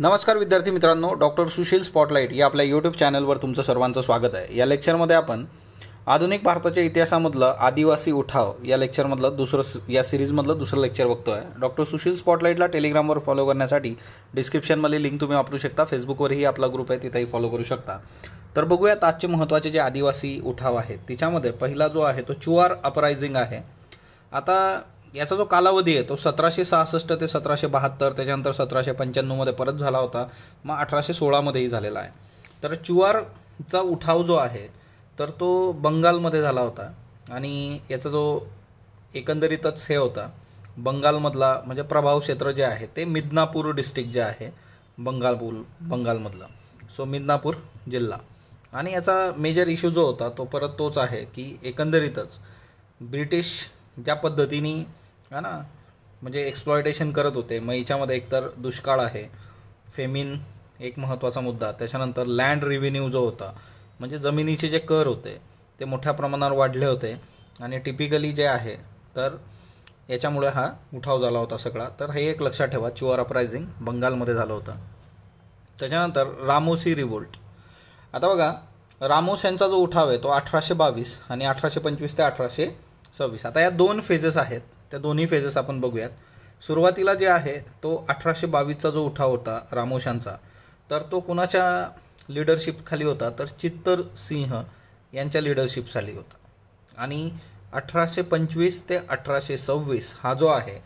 नमस्कार विद्यार्थी मित्रांनो डॉक्टर सुशील स्पॉटलाईट या आपल्या यूट्यूब चॅनलवर तुमचं सर्वांचं स्वागत आहे या लेक्चरमध्ये आपण आधुनिक भारताच्या इतिहासामधलं आदिवासी उठाव या लेक्चरमधलं दुसरं या सिरीजमधलं दुसरं लेक्चर बघतो आहे डॉक्टर सुशील स्पॉटलाईटला टेलिग्रामवर फॉलो करण्यासाठी डिस्क्रिप्शनमध्ये लिंक तुम्ही वापरू शकता फेसबुकवरही आपला ग्रुप आहे तिथेही फॉलो करू शकता तर बघूयात आजचे महत्त्वाचे जे आदिवासी उठाव आहेत तिच्यामध्ये पहिला जो आहे तो चुआर अपरायझिंग आहे आता याचा जो कालावधी आहे तो सतराशे सहासष्ट ते सतराशे बहात्तर त्याच्यानंतर सतराशे पंच्याण्णवमध्ये परत झाला होता मग अठराशे सोळामध्येही झालेला आहे तर चुवारचा उठाव जो आहे तर तो बंगालमध्ये झाला होता आणि याचा जो एकंदरीतच हे होता बंगालमधला म्हणजे प्रभाव क्षेत्र जे आहे ते मिदनापूर डिस्ट्रिक्ट जे आहे बंगालपूल बंगालमधलं सो मिदनापूर जिल्हा आणि याचा मेजर इश्यू जो होता तो परत तोच आहे की एकंदरीतच ब्रिटिश ज्या पद्धतीने हा ना म्हणजे एक्सप्लॉयटेशन करत होते मैच्यामध्ये एकतर दुष्काळ आहे फेमिन एक महत्त्वाचा मुद्दा त्याच्यानंतर लँड रिव्हेन्यू जो होता म्हणजे जमिनीचे जे कर होते ते मोठ्या प्रमाणावर वाढले होते आणि टिपिकली जे आहे तर याच्यामुळे हा उठाव झाला होता सगळा तर हे एक लक्षात ठेवा चुआर अपरायझिंग बंगालमध्ये झालं होतं त्याच्यानंतर रामोसी रिवोल्ट आता बघा रामोस यांचा जो उठाव आहे तो अठराशे बावीस आणि अठराशे पंचवीस ते अठराशे सव्वीस आता या दोन फेजेस आहेत त्या दोन्ही फेजेस आपण बघूयात सुरुवातीला जे आहे तो अठराशे बावीसचा जो उठाव होता रामोशांचा तर तो कुणाच्या लिडरशिपखाली होता तर चित्तर सिंह यांच्या लिडरशिपसाठी होता आणि अठराशे पंचवीस ते अठराशे सव्वीस हा जो आहे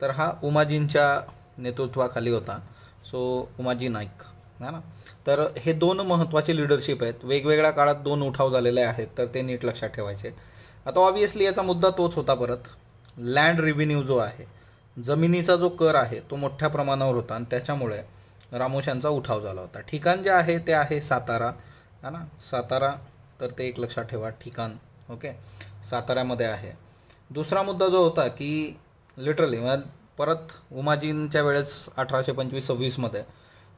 तर हा उमाजींच्या नेतृत्वाखाली होता सो उमाजी नाईक है ना तर हे दोन महत्त्वाचे लिडरशिप आहेत वेगवेगळ्या काळात दोन उठाव झालेले आहेत तर ते नीट लक्षात ठेवायचे आता ऑब्वियसली याचा मुद्दा तोच होता परत लँड रेव्हेन्यू जो आहे जमिनीचा जो कर आहे तो मोठ्या प्रमाणावर होता आणि त्याच्यामुळे रामोशांचा उठाव झाला होता ठिकाण जे आहे ते आहे सातारा है ना सातारा तर ते एक लक्षात ठेवा ठिकाण ओके साताऱ्यामध्ये आहे दुसरा मुद्दा जो होता की लिटरली परत उमाजींच्या वेळेस अठराशे पंचवीस सव्वीसमध्ये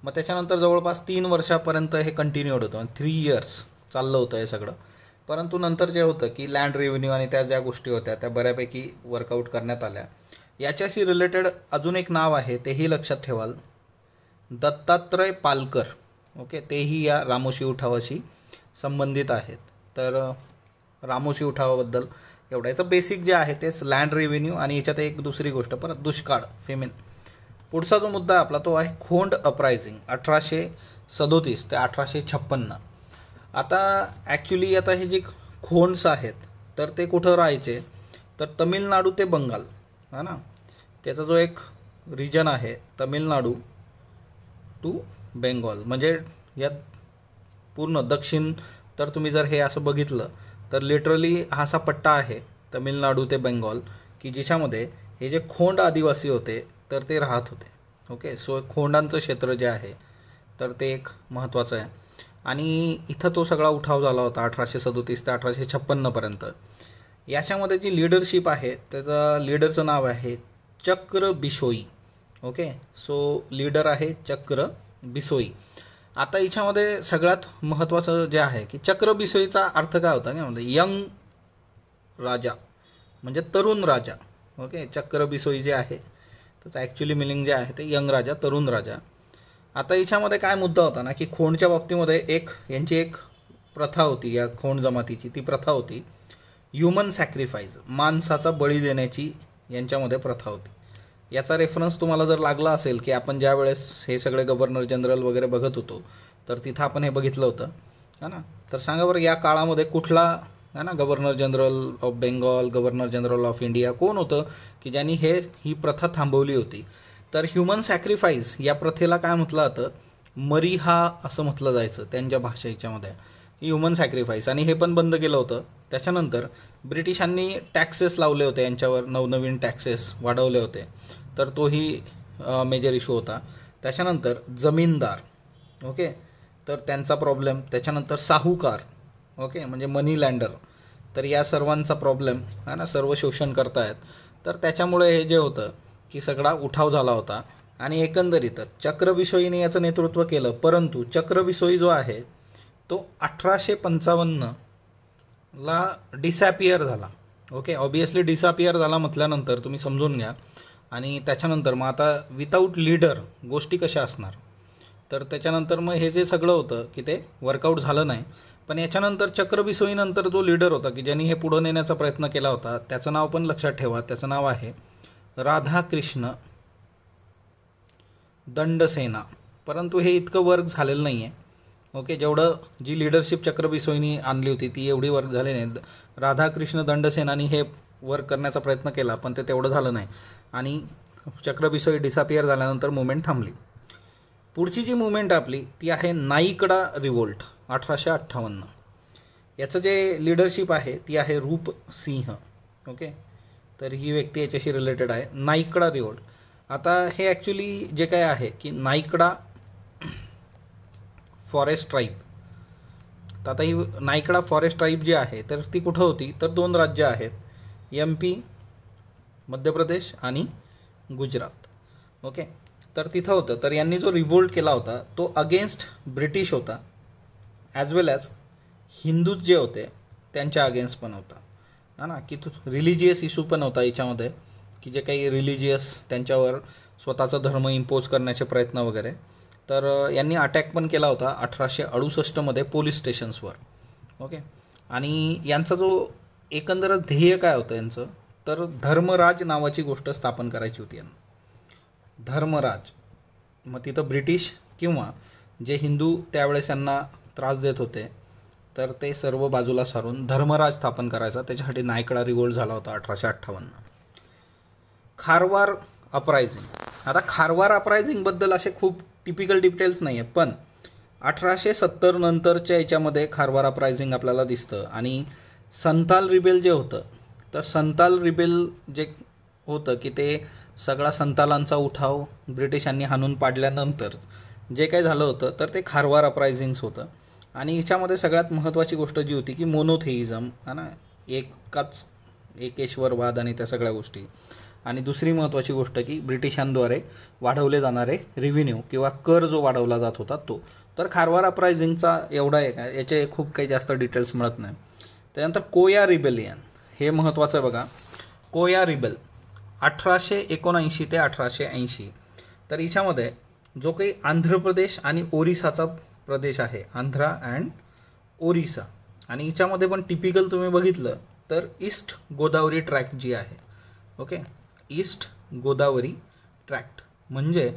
मग त्याच्यानंतर जवळपास तीन वर्षापर्यंत हे कंटिन्यूड होतं थ्री इयर्स चाललं होतं हे सगळं परंतु नंतर जे होतं की लँड रेव्हेन्यू आणि त्या ज्या गोष्टी होत्या त्या बऱ्यापैकी वर्कआउट करण्यात आल्या याच्याशी रिलेटेड अजून एक नाव आहे तेही लक्षात ठेवाल दत्तात्रय पालकर ओके तेही या रामोशी उठावाशी संबंधित आहेत तर रामोशी उठावाबद्दल एवढं याचं बेसिक जे आहे तेच लँड रेव्हेन्यू आणि याच्यात एक दुसरी गोष्ट परत दुष्काळ फेमिन पुढचा जो मुद्दा आपला तो आहे खोंड अप्रायझिंग अठराशे सदोतीस ते अठराशे छप्पन्न आता ॲक्च्युली आता हे जे खोन्स आहेत तर ते कुठं राहायचे तर तमिळनाडू ते बंगाल हा ना त्याचा जो एक रिजन आहे तमिळनाडू टू बेंगॉल म्हणजे यात पूर्ण दक्षिण तर तुम्ही जर हे असं बघितलं तर लिटरली हा असा पट्टा आहे तमिळनाडू ते बेंगॉल की ज्याच्यामध्ये हे जे खोंड आदिवासी होते तर ते राहत होते ओके सो खोंडांचं क्षेत्र जे आहे तर ते एक महत्त्वाचं आहे आणि इथं तो सगळा उठाव झाला होता अठराशे सदोतीस ते अठराशे छप्पन्नपर्यंत याच्यामध्ये जी लिडरशिप आहे त्याचं लिडरचं नाव आहे चक्र बिशोई ओके सो लीडर आहे चक्र बिसोई आता याच्यामध्ये सगळ्यात महत्त्वाचं जे आहे की चक्र बिसोईचा अर्थ काय होता काय म्हणजे यंग राजा म्हणजे तरुण राजा ओके चक्र बिसोई जे आहे त्याचं ॲक्च्युली मिनिंग जे आहे ते यंग राजा तरुण राजा आता याच्यामध्ये काय मुद्दा होता ना की खोंडच्या बाबतीमध्ये एक यांची एक प्रथा होती या खोंड जमातीची ती प्रथा होती ह्युमन सॅक्रिफाईस माणसाचा बळी देण्याची यांच्यामध्ये प्रथा होती याचा रेफरन्स तुम्हाला जर लागला असेल की आपण ज्या वेळेस हे सगळे गव्हर्नर जनरल वगैरे बघत होतो तर तिथं आपण हे बघितलं होतं है ना तर सांगा बरं या काळामध्ये कुठला है ना governor general of Bengal governor general of India कोण होतं की ज्यांनी हे ही प्रथा थांबवली होती तर ह्युमन सॅक्रिफाईस या प्रथेला काय म्हटलं जातं मरी हा असं म्हटलं जायचं त्यांच्या भाषेच्यामध्ये ह्युमन सॅक्रिफाईस आणि हे पण बंद केलं होतं त्याच्यानंतर ब्रिटिशांनी टॅक्सेस लावले होते यांच्यावर नवनवीन टॅक्सेस वाढवले होते तर तोही मेजर इशू होता त्याच्यानंतर जमीनदार ओके तर त्यांचा प्रॉब्लेम त्याच्यानंतर साहूकार ओके म्हणजे मनी लँडर तर या सर्वांचा प्रॉब्लेम हा ना सर्व शोषण करतायत तर त्याच्यामुळे हे जे होतं की सगळा उठाव झाला होता आणि एकंदरीतच चक्रविसोईने याचं नेतृत्व केलं परंतु चक्रविसोई जो आहे तो अठराशे ला डिसॅपियर झाला ओके ऑबियसली डिसॅपियर झाला म्हटल्यानंतर तुम्ही समजून घ्या आणि त्याच्यानंतर मग आता विदाऊट लीडर गोष्टी कशा असणार तर त्याच्यानंतर मग हे जे सगळं होतं की ते वर्कआउट झालं नाही पण याच्यानंतर चक्रविसोईनंतर जो लीडर होता की ज्यांनी हे पुढं नेण्याचा प्रयत्न केला होता त्याचं नाव पण लक्षात ठेवा त्याचं नाव आहे राधाकृष्ण दंडसेना परंतु हे इतकं वर्क झालेलं नाही आहे ओके जेवढं जी लिडरशिप चक्रबिसोईनी आणली होती ती एवढी वर्क झाली नाही राधाकृष्ण दंडसेनानी हे वर्क करण्याचा प्रयत्न केला पण ते तेवढं झालं नाही आणि चक्रबिसोई डिसअपियर झाल्यानंतर मुवमेंट थांबली पुढची जी मुवमेंट आपली ती आहे नाईकडा रिवोल्ट अठराशे अठ्ठावन्न याचं जे लिडरशिप आहे ती आहे रूप सिंह ओके तर ही व्यक्ती याच्याशी रिलेटेड आहे नाईकडा रिवॉल्ट आता हे ॲक्च्युली जे काय आहे की नाईकडा फॉरेस्ट ट्राईब तर आता ही नाईकडा फॉरेस्ट ट्राईब जी आहे तर ती कुठं होती तर दोन राज्य आहेत एम पी मध्य प्रदेश आणि गुजरात ओके तर तिथं होतं तर यांनी जो रिवोल्ट केला होता तो अगेन्स्ट ब्रिटिश होता ॲज वेल ॲज हिंदूज जे होते त्यांच्या अगेन्स्ट पण होता हा ना की रिलिजियस इशू पण होता याच्यामध्ये की जे काही रिलिजियस त्यांच्यावर स्वतःचा धर्म इम्पोज करण्याचे प्रयत्न वगैरे तर यांनी अटॅक पण केला होता अठराशे अडुसष्टमध्ये पोलीस स्टेशन्सवर ओके आणि यांचा जो एकंदर ध्येय काय होतं यांचं तर धर्मराज नावाची गोष्ट स्थापन करायची होती यांना धर्मराज मग तिथं ब्रिटिश किंवा जे हिंदू त्यावेळेस यांना त्रास देत होते तर ते सर्व बाजूला सारून धर्मराज स्थापन करायचा त्याच्यासाठी नायकडा रिवोल्ट झाला होता अठराशे अठ्ठावन्न खारवार अपरायझिंग आता खारवार अपरायझिंगबद्दल असे खूप टिपिकल डिटेल्स नाही आहेत पण अठराशे सत्तर नंतरच्या याच्यामध्ये खारवार अपरायझिंग आपल्याला दिसतं आणि संताल रिबेल जे होतं तर संताल रिबेल जे होतं की ते सगळा संतालांचा उठाव ब्रिटिशांनी हाणून पाडल्यानंतर जे काही झालं होतं तर ते खारवार अपरायझिंग्स होतं आणि ह्याच्यामध्ये सगळ्यात महत्त्वाची गोष्ट जी होती की मोनोथेइजम है ना एकाच एकेश्वरवाद आणि त्या सगळ्या गोष्टी आणि दुसरी महत्त्वाची गोष्ट की ब्रिटिशांद्वारे वाढवले जाणारे रेव्हेन्यू किंवा कर जो वाढवला जात होता तो तर खारवार अप्रायझिंगचा एवढा आहे का याचे खूप काही जास्त डिटेल्स मिळत नाही त्यानंतर कोया रिबेलियन हे महत्त्वाचं आहे बघा कोया रिबेल अठराशे एकोणऐंशी ते अठराशे ऐंशी तर हिच्यामध्ये जो काही आंध्र प्रदेश आणि ओरिसाचा प्रदेश आहे आंध्रा अँड ओरिसा आणि याच्यामध्ये पण टिपिकल तुम्ही बघितलं तर ईस्ट गोदावरी ट्रॅक्ट जी आहे ओके ईस्ट गोदावरी ट्रॅक्ट म्हणजे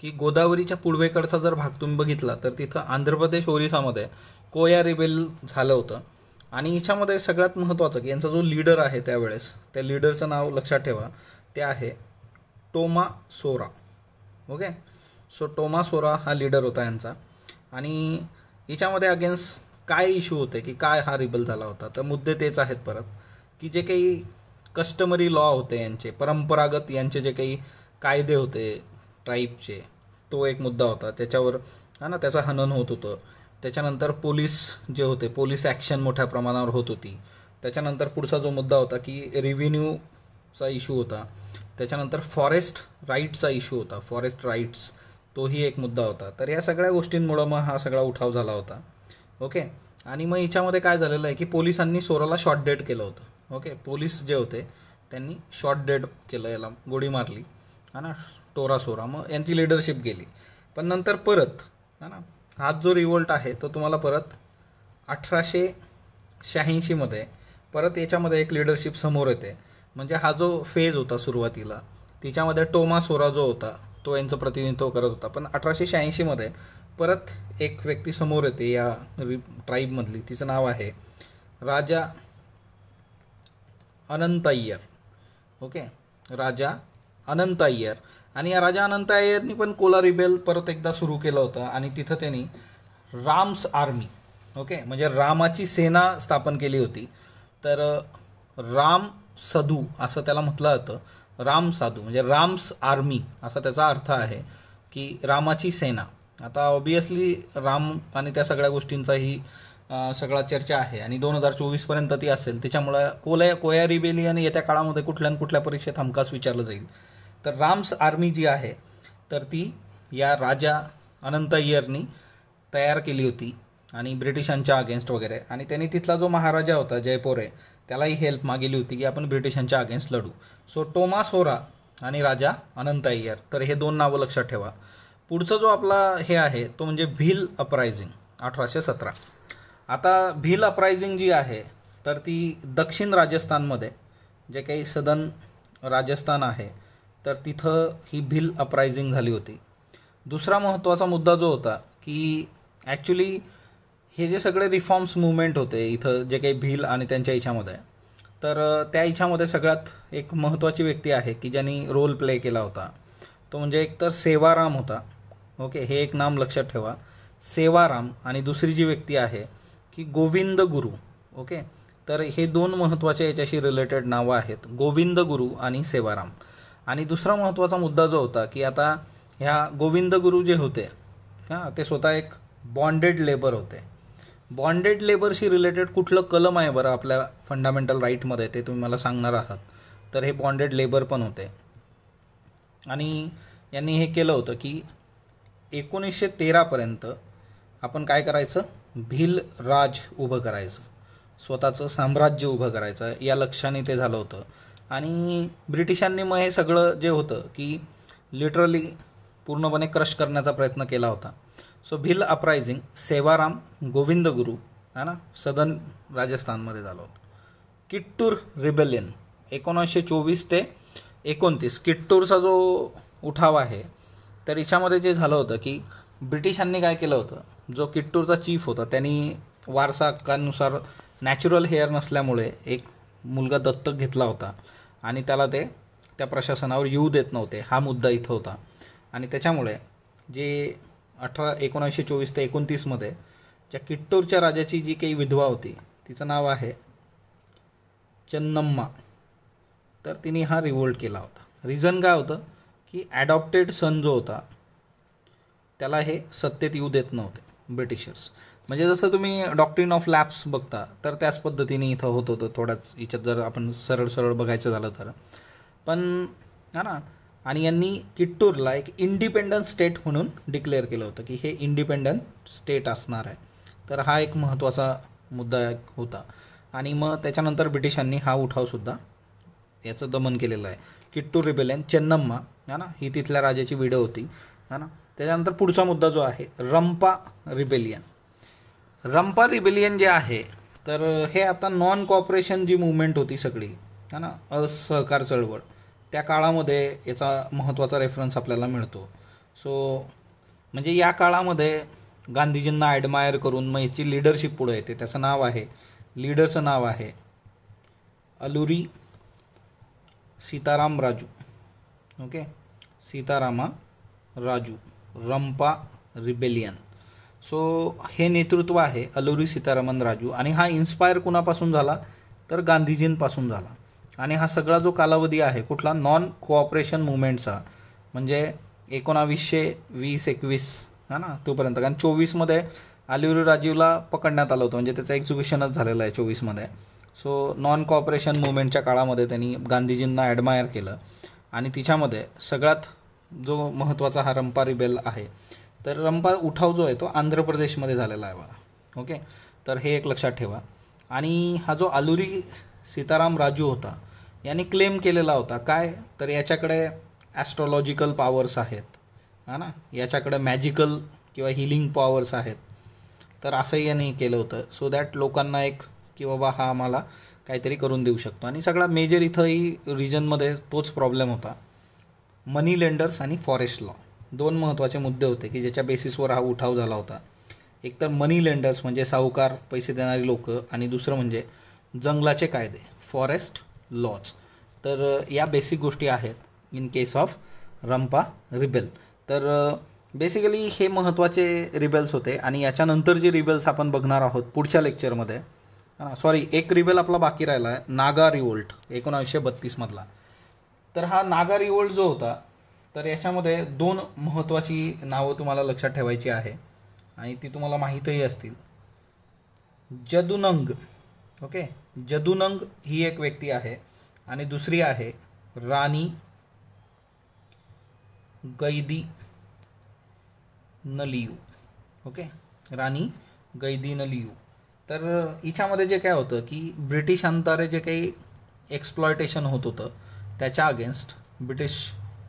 की गोदावरीच्या पूर्वेकडचा जर भाग तुम्ही बघितला तर तिथं आंध्र प्रदेश ओरिसामध्ये कोया रिबेल झालं होतं आणि याच्यामध्ये सगळ्यात महत्त्वाचं की यांचा जो लीडर आहे त्यावेळेस त्या लीडरचं नाव लक्षात ठेवा ते आहे टोमा सोरा ओके सो टोमा सोरा हा लीडर होता यांचा आणि याच्यामध्ये अगेन्स्ट काय इश्यू होते की काय हा रिबल झाला होता तर मुद्दे तेच आहेत परत की जे काही कस्टमरी लॉ होते यांचे परंपरागत यांचे जे काही कायदे होते ट्राईबचे तो एक मुद्दा होता त्याच्यावर हा ना त्याचं हनन होत होतं त्याच्यानंतर पोलीस जे होते पोलीस ॲक्शन मोठ्या प्रमाणावर होत होती त्याच्यानंतर पुढचा जो मुद्दा होता की रेव्हेन्यूचा इश्यू होता त्याच्यानंतर फॉरेस्ट राईट्सचा इश्यू होता फॉरेस्ट राईट्स तोही एक मुद्दा होता तर या सगळ्या गोष्टींमुळं मग हा सगळा उठाव झाला होता ओके आणि मग याच्यामध्ये काय झालेलं आहे की पोलिसांनी सोराला शॉर्ट डेट केलं होतं ओके पोलीस जे होते त्यांनी शॉर्ट डेट केलं याला गोडी मारली हा ना टोरा सोरा मग यांची लिडरशिप गेली पण नंतर परत है ना हा जो रिवोल्ट आहे तो तुम्हाला परत अठराशे शहाऐंशीमध्ये परत याच्यामध्ये एक लिडरशिप समोर येते म्हणजे हा जो फेज होता सुरुवातीला तिच्यामध्ये टोमा सोरा जो होता तो यांचं प्रतिनिधित्व करत होता पण अठराशे शहाऐंशीमध्ये परत एक व्यक्ती समोर येते या रि ट्राईबमधली तिचं नाव आहे राजा अय्यर ओके राजा अय्यर आणि या राजा अनंताय्यरनी पण कोला रिबेल परत एकदा सुरू केलं होतं आणि तिथं त्यांनी राम्स आर्मी ओके म्हणजे रामाची सेना स्थापन केली होती तर राम सधू असं त्याला म्हटलं जातं राम साधू म्हणजे राम्स आर्मी असा त्याचा अर्थ आहे की रामाची सेना आता ऑबियसली राम आणि त्या सगळ्या गोष्टींचाही सगळा चर्चा आहे आणि दोन हजार चोवीसपर्यंत ती असेल त्याच्यामुळं कोलय कोया आणि येत्या काळामध्ये कुठल्या ना कुठल्या परीक्षेत हमखास विचारलं जाईल तर राम्स आर्मी जी आहे तर ती या राजा अनंत अय्यरनी तयार केली होती आणि ब्रिटिशांच्या अगेन्स्ट वगैरे आणि त्यांनी तिथला जो महाराजा होता जयपोरे त्यालाही हेल्प मागेली होती की आपण ब्रिटिशांच्या अगेन्स्ट लढू सो टोमास होरा आणि राजा अनंत अय्यर तर हे दोन नावं लक्षात ठेवा पुढचा जो आपला हे आहे तो म्हणजे भील अपरायझिंग अठराशे सतरा आता भील अपरायझिंग जी आहे तर ती दक्षिण राजस्थानमध्ये जे काही सदन राजस्थान आहे तर तिथं ही भील अपरायझिंग झाली होती दुसरा महत्त्वाचा मुद्दा जो होता की ॲक्च्युली हे जे सगळे रिफॉर्म्स मुवमेंट होते इथं जे काही भील आणि त्यांच्या इच्छामध्ये तर त्या इच्छामध्ये सगळ्यात एक महत्त्वाची व्यक्ती आहे की ज्यांनी रोल प्ले केला होता तो म्हणजे एक तर सेवाराम होता ओके हे एक नाम लक्षात ठेवा सेवाराम आणि दुसरी जी व्यक्ती आहे की गोविंद गुरु ओके तर हे दोन महत्त्वाचे याच्याशी रिलेटेड नावं आहेत गोविंद गुरु आणि सेवाराम आणि दुसरा महत्त्वाचा मुद्दा जो होता की आता ह्या गोविंद गुरु जे होते हां ते स्वतः एक बॉन्डेड लेबर होते बॉन्डेड लेबरशी रिलेटेड कुठलं कलम आहे बरं आपल्या फंडामेंटल राईटमध्ये ते तुम्ही मला सांगणार आहात तर हे बॉन्डेड लेबर पण होते आणि यांनी हे केलं होतं की एकोणीसशे तेरापर्यंत आपण काय करायचं भिल राज उभं करायचं स्वतःचं साम्राज्य उभं करायचं या लक्षाने ते झालं होतं आणि ब्रिटिशांनी मग हे सगळं जे होतं की लिटरली पूर्णपणे क्रश करण्याचा प्रयत्न केला होता सो भिल अपरायझिंग सेवाराम गोविंद गुरु है ना सदन राजस्थानमध्ये झालं होतं किट्टूर रिबेलियन एकोणीसशे चोवीस ते एकोणतीस किट्टूरचा जो उठाव आहे तर याच्यामध्ये जे झालं होतं की ब्रिटिशांनी काय केलं होतं जो किट्टूरचा चीफ होता त्यांनी वारसा हक्कानुसार नॅचरल हेअर नसल्यामुळे एक मुलगा दत्तक घेतला होता आणि त्याला ते त्या प्रशासनावर येऊ देत नव्हते हा मुद्दा इथं होता आणि त्याच्यामुळे जे अठरा एकोणीसशे चोवीस ते एकोणतीसमध्ये ज्या किट्टोरच्या राजाची जी काही विधवा होती तिचं नाव आहे चन्नम्मा तर तिने हा रिवोल्ट केला होता रिझन काय होतं की ॲडॉप्टेड सन जो होता त्याला हे सत्तेत येऊ देत नव्हते ब्रिटिशर्स म्हणजे जसं तुम्ही डॉक्ट्रिन ऑफ लॅप्स बघता तर त्याच पद्धतीने इथं होत होतं थोड्याच याच्यात जर आपण सरळ सरळ बघायचं झालं तर पण हा ना आणि यांनी किट्टूरला एक इंडिपेंडंट स्टेट म्हणून डिक्लेअर केलं होतं की हे इंडिपेंडंट स्टेट असणार आहे तर हा एक महत्त्वाचा मुद्दा होता आणि मग त्याच्यानंतर ब्रिटिशांनी हा उठावसुद्धा याचं दमन केलेलं आहे किट्टूर रिबेलियन चेन्नम्मा है ना ही तिथल्या राजाची विडं होती है ना त्याच्यानंतर पुढचा मुद्दा जो आहे रंपा रिबेलियन रंपा रिबेलियन जे आहे तर हे आता नॉन कॉपरेशन जी मुवमेंट होती सगळी है ना असहकार चळवळ त्या काळामध्ये याचा महत्त्वाचा रेफरन्स आपल्याला मिळतो सो म्हणजे या काळामध्ये गांधीजींना ॲडमायर करून मग याची लिडरशिप पुढे येते त्याचं नाव आहे लिडरचं नाव आहे Alluri Sitaram Raju okay Sitarama Raju Rampa rebellion so हे नेतृत्व आहे अलुरी सीतारामन राजू आणि हा इन्स्पायर कुणापासून झाला तर गांधीजींपासून झाला आणि हा सगळा जो कालावधी आहे कुठला नॉन कोऑपरेशन मुवमेंटचा म्हणजे एकोणावीसशे वीस एकवीस हा ना तोपर्यंत कारण चोवीसमध्ये आलुरी राजीवला पकडण्यात आलं होतं म्हणजे त्याचं एक्झिक्युशनच झालेलं आहे चोवीसमध्ये सो नॉन कॉपरेशन मुवमेंटच्या काळामध्ये त्यांनी गांधीजींना ॲडमायर केलं आणि तिच्यामध्ये सगळ्यात जो महत्त्वाचा हा रंपा रिबेल आहे तर रंपा उठाव जो आहे तो आंध्र प्रदेशमध्ये झालेला आहे बघा ओके तर हे एक लक्षात ठेवा आणि हा जो आलुरी सीताराम राजू होता यांनी क्लेम केलेला होता काय तर याच्याकडे ॲस्ट्रॉलॉजिकल पॉवर्स आहेत हा ना याच्याकडे मॅजिकल किंवा हिलिंग पॉवर्स आहेत तर असंही यांनी केलं होतं सो दॅट लोकांना एक की बाबा हा आम्हाला काहीतरी करून देऊ शकतो आणि सगळा मेजर इथंही रिजनमध्ये तोच प्रॉब्लेम होता मनी लेंडर्स आणि फॉरेस्ट लॉ दोन महत्त्वाचे मुद्दे होते की ज्याच्या बेसिसवर हा उठाव झाला होता एकतर मनी लेंडर्स म्हणजे साहूकार पैसे देणारी लोक आणि दुसरं म्हणजे जंगलाचे कायदे फॉरेस्ट लॉज तर या बेसिक गोष्टी आहेत in case of Rampa rebel तर बेसिकली हे महत्त्वाचे रिबेल्स होते आणि याच्यानंतर जे रिबेल्स आपण बघणार आहोत पुढच्या लेक्चरमध्ये सॉरी एक रिबेल आपला बाकी राहिला आहे नागा रिवोल्ट एकोणावीसशे बत्तीसमधला तर हा नागा रिवोल्ट जो होता तर याच्यामध्ये दोन महत्त्वाची नावं तुम्हाला लक्षात ठेवायची आहे आणि ती तुम्हाला माहीतही असतील जदुनंग ओके जदुनंग ही एक व्यक्ती आहे आणि दुसरी आहे राणी गैदी नलियू ओके राणी गैदी नलियू तर हिच्यामध्ये जे काय होतं की ब्रिटिशांतारे जे काही एक्सप्लॉयटेशन होत होतं त्याच्या अगेन्स्ट ब्रिटिश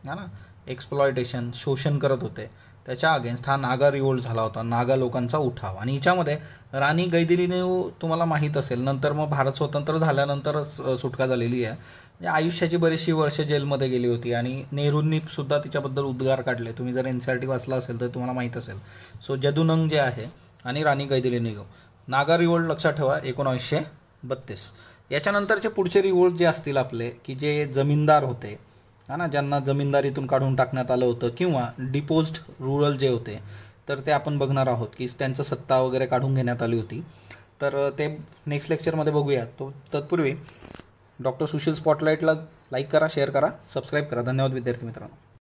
हा ना एक्सप्लॉयटेशन शोषण करत होते त्याच्या अगेन्स्ट हा नागा रिवोल्ट झाला होता नागा लोकांचा उठाव आणि हिच्यामध्ये राणी गैदिलीने तुम्हाला माहीत असेल नंतर मग भारत स्वतंत्र झाल्यानंतर सुटका झालेली आहे म्हणजे आयुष्याची बरीचशी वर्षे जेलमध्ये गेली होती आणि नेहरूंनी सुद्धा तिच्याबद्दल उद्गार काढले तुम्ही जर एन सी आर टी वाचला असेल तर तुम्हाला माहीत असेल सो जदुनंग जे आहे आणि राणी गैदिलीने घेऊ नागा रिवोल्ट लक्षात ठेवा एकोणावीसशे बत्तीस याच्यानंतरचे पुढचे रिवोल्ट जे असतील आपले की जे जमीनदार होते हा ना ज्यांना जमीनदारीतून काढून टाकण्यात आलं होतं किंवा डिपोज्ड रुरल जे होते तर ते आपण बघणार आहोत की त्यांचं सत्ता वगैरे काढून घेण्यात आली होती तर ते नेक्स्ट लेक्चरमध्ये बघूया तो तत्पूर्वी डॉक्टर सुशील स्पॉटलाईटला लाईक करा शेअर करा सबस्क्राईब करा धन्यवाद विद्यार्थी मित्रांनो